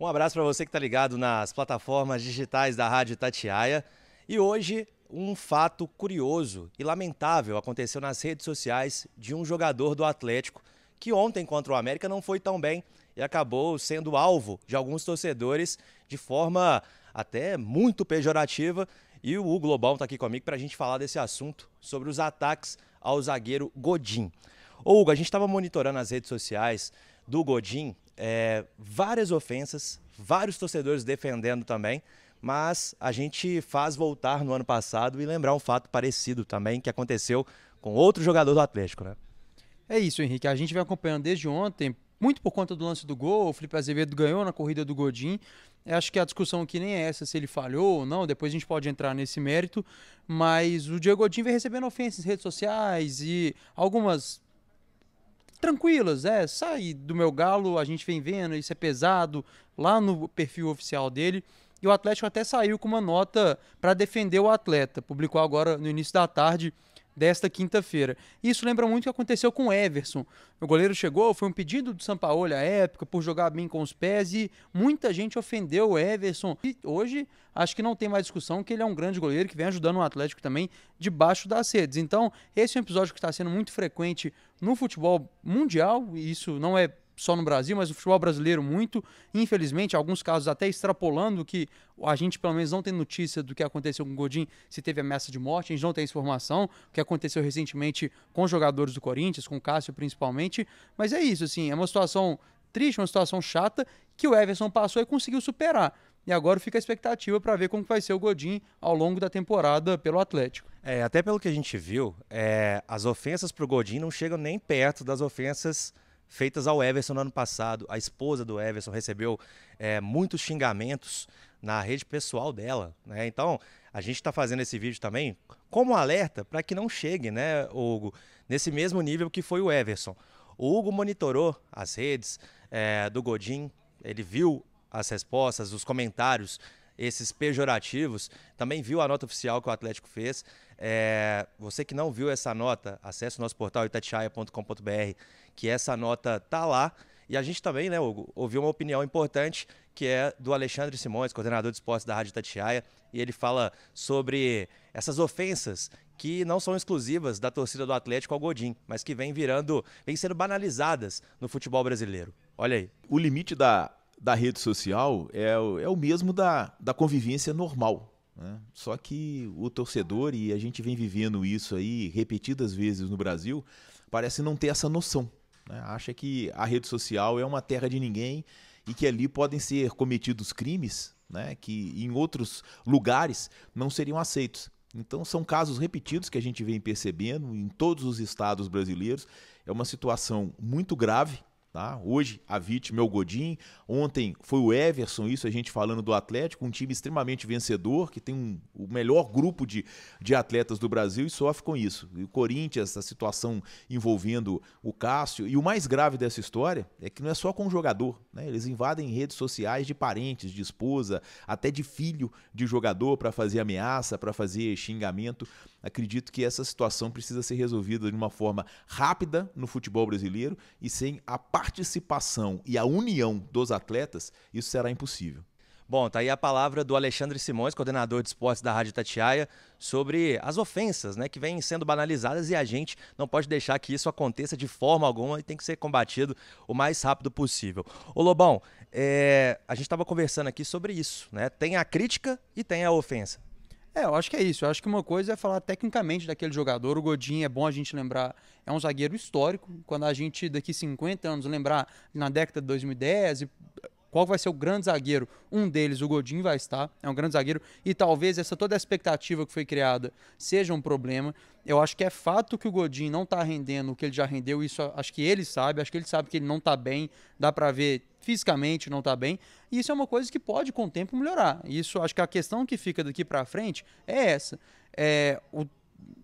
Um abraço para você que está ligado nas plataformas digitais da Rádio Tatiaia. E hoje, um fato curioso e lamentável aconteceu nas redes sociais de um jogador do Atlético que ontem contra o América não foi tão bem e acabou sendo alvo de alguns torcedores de forma até muito pejorativa. E o Hugo Global está aqui comigo para a gente falar desse assunto sobre os ataques ao zagueiro Godin. Ô Hugo, a gente estava monitorando as redes sociais do Godin, é, várias ofensas, vários torcedores defendendo também, mas a gente faz voltar no ano passado e lembrar um fato parecido também que aconteceu com outro jogador do Atlético, né? É isso, Henrique. A gente vem acompanhando desde ontem, muito por conta do lance do gol. O Felipe Azevedo ganhou na corrida do Godin. Eu acho que a discussão aqui nem é essa se ele falhou ou não, depois a gente pode entrar nesse mérito. Mas o Diego Godin vem recebendo ofensas em redes sociais e algumas tranquilas, é, sai do meu galo, a gente vem vendo, isso é pesado, lá no perfil oficial dele. E o Atlético até saiu com uma nota para defender o atleta. Publicou agora no início da tarde desta quinta-feira. Isso lembra muito o que aconteceu com o Everson. O goleiro chegou, foi um pedido do Sampaoli à época por jogar bem com os pés e muita gente ofendeu o Everson. E hoje acho que não tem mais discussão que ele é um grande goleiro que vem ajudando o Atlético também debaixo das sedes. Então, esse é um episódio que está sendo muito frequente no futebol mundial, e isso não é só no Brasil, mas o futebol brasileiro muito. Infelizmente, alguns casos até extrapolando que a gente pelo menos não tem notícia do que aconteceu com o Godin, se teve ameaça de morte, a gente não tem informação, o que aconteceu recentemente com jogadores do Corinthians, com o Cássio principalmente. Mas é isso, assim, é uma situação triste, uma situação chata que o Everson passou e conseguiu superar. E agora fica a expectativa para ver como vai ser o Godin ao longo da temporada pelo Atlético. É, até pelo que a gente viu, é, as ofensas para o Godin não chegam nem perto das ofensas feitas ao Everson no ano passado. A esposa do Everson recebeu é, muitos xingamentos na rede pessoal dela. Né? Então, a gente está fazendo esse vídeo também como alerta para que não chegue, né, Hugo, nesse mesmo nível que foi o Everson. O Hugo monitorou as redes é, do Godin, ele viu as respostas, os comentários esses pejorativos. Também viu a nota oficial que o Atlético fez. É, você que não viu essa nota, acesse o nosso portal itatiaia.com.br, que essa nota tá lá. E a gente também, né, Hugo, ouviu uma opinião importante que é do Alexandre Simões, coordenador de esportes da Rádio Itatiaia, e ele fala sobre essas ofensas que não são exclusivas da torcida do Atlético ao Godin, mas que vem virando, vem sendo banalizadas no futebol brasileiro. Olha aí. O limite da da rede social é, é o mesmo da, da convivência normal. Né? Só que o torcedor, e a gente vem vivendo isso aí repetidas vezes no Brasil, parece não ter essa noção. Né? Acha que a rede social é uma terra de ninguém e que ali podem ser cometidos crimes né? que em outros lugares não seriam aceitos. Então são casos repetidos que a gente vem percebendo em todos os estados brasileiros. É uma situação muito grave Tá? Hoje a vítima é o Godin, ontem foi o Everson, isso a gente falando do Atlético, um time extremamente vencedor, que tem um, o melhor grupo de, de atletas do Brasil e sofre com isso. E o Corinthians, a situação envolvendo o Cássio. E o mais grave dessa história é que não é só com o jogador, né? eles invadem redes sociais de parentes, de esposa, até de filho de jogador para fazer ameaça, para fazer xingamento. Acredito que essa situação precisa ser resolvida de uma forma rápida no futebol brasileiro e sem a participação e a união dos atletas, isso será impossível. Bom, tá aí a palavra do Alexandre Simões, coordenador de esportes da Rádio Tatiaia, sobre as ofensas, né, que vêm sendo banalizadas e a gente não pode deixar que isso aconteça de forma alguma e tem que ser combatido o mais rápido possível. Ô Lobão, é, a gente estava conversando aqui sobre isso, né? Tem a crítica e tem a ofensa. É, eu acho que é isso. Eu acho que uma coisa é falar tecnicamente daquele jogador. O Godin é bom a gente lembrar, é um zagueiro histórico. Quando a gente, daqui 50 anos, lembrar na década de 2010 e qual vai ser o grande zagueiro? Um deles, o Godinho, vai estar. É um grande zagueiro. E talvez essa toda a expectativa que foi criada seja um problema. Eu acho que é fato que o Godinho não está rendendo o que ele já rendeu. Isso acho que ele sabe. Acho que ele sabe que ele não está bem. Dá para ver fisicamente não está bem. E isso é uma coisa que pode, com o tempo, melhorar. Isso acho que a questão que fica daqui para frente é essa. É, o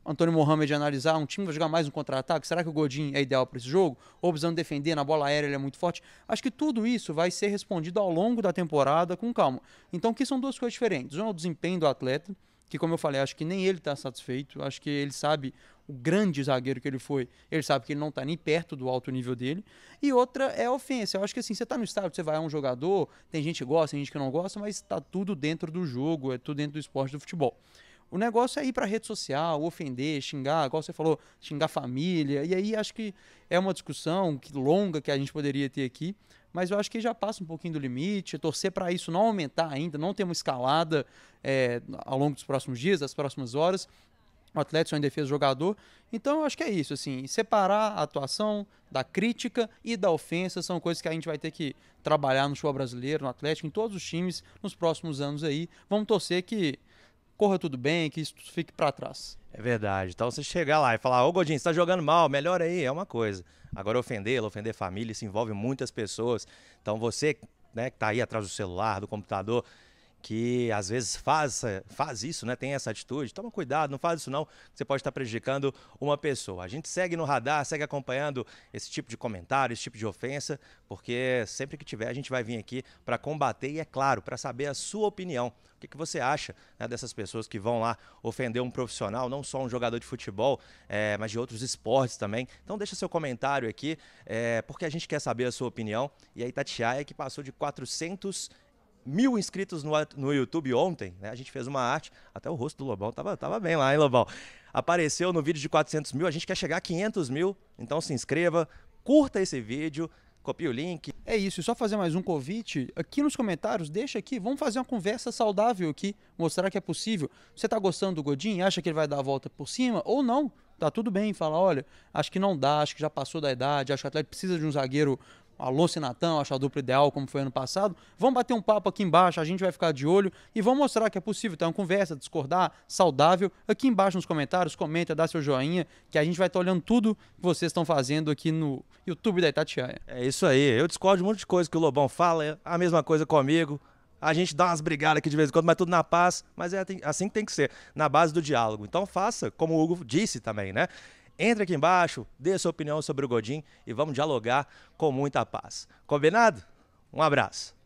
Antônio Mohamed analisar, um time vai jogar mais um contra-ataque? Será que o Godin é ideal para esse jogo? Ou precisando defender, na bola aérea ele é muito forte? Acho que tudo isso vai ser respondido ao longo da temporada com calma. Então, que são duas coisas diferentes. Um é o desempenho do atleta, que como eu falei, acho que nem ele está satisfeito, acho que ele sabe o grande zagueiro que ele foi, ele sabe que ele não está nem perto do alto nível dele. E outra é a ofensa. Eu acho que assim, você está no estádio, você vai a um jogador, tem gente que gosta, tem gente que não gosta, mas está tudo dentro do jogo, é tudo dentro do esporte do futebol. O negócio é ir para rede social, ofender, xingar, igual você falou, xingar família. E aí acho que é uma discussão que, longa que a gente poderia ter aqui, mas eu acho que já passa um pouquinho do limite. Torcer para isso não aumentar ainda, não ter uma escalada é, ao longo dos próximos dias, das próximas horas. O atleta só em defesa do jogador. Então eu acho que é isso, assim, separar a atuação da crítica e da ofensa são coisas que a gente vai ter que trabalhar no show brasileiro, no Atlético, em todos os times nos próximos anos aí. Vamos torcer que corra tudo bem, que isso fique para trás. É verdade. Então você chegar lá e falar, ô Godinho, você tá jogando mal, melhor aí, é uma coisa. Agora ofendê-lo, ofender família, isso envolve muitas pessoas. Então você, né, que tá aí atrás do celular, do computador, que às vezes faz, faz isso, né? Tem essa atitude, toma cuidado, não faz isso não, você pode estar prejudicando uma pessoa. A gente segue no radar, segue acompanhando esse tipo de comentário, esse tipo de ofensa, porque sempre que tiver a gente vai vir aqui para combater e é claro, para saber a sua opinião. O que, que você acha né, dessas pessoas que vão lá ofender um profissional, não só um jogador de futebol, é, mas de outros esportes também. Então deixa seu comentário aqui, é, porque a gente quer saber a sua opinião. E a Itatiaia que passou de 400 mil inscritos no, no YouTube ontem, né? A gente fez uma arte, até o rosto do Lobão tava, tava bem lá, hein, Lobão? Apareceu no vídeo de 400 mil, a gente quer chegar a 500 mil, então se inscreva, curta esse vídeo, copie o link. É isso, só fazer mais um convite aqui nos comentários, deixa aqui, vamos fazer uma conversa saudável aqui, mostrar que é possível. Você tá gostando do Godin? Acha que ele vai dar a volta por cima ou não? Tá tudo bem, fala, olha, acho que não dá, acho que já passou da idade, acho que o Atlético precisa de um zagueiro Alô Sinatão, acha a dupla ideal, como foi ano passado. Vamos bater um papo aqui embaixo, a gente vai ficar de olho e vamos mostrar que é possível ter uma conversa, discordar, saudável. Aqui embaixo nos comentários, comenta, dá seu joinha, que a gente vai estar olhando tudo que vocês estão fazendo aqui no YouTube da Itatiaia. É isso aí, eu discordo de um monte de coisa que o Lobão fala, é a mesma coisa comigo. A gente dá umas brigadas aqui de vez em quando, mas tudo na paz, mas é assim que tem que ser, na base do diálogo. Então faça, como o Hugo disse também, né? Entre aqui embaixo, dê a sua opinião sobre o Godin e vamos dialogar com muita paz. Combinado? Um abraço.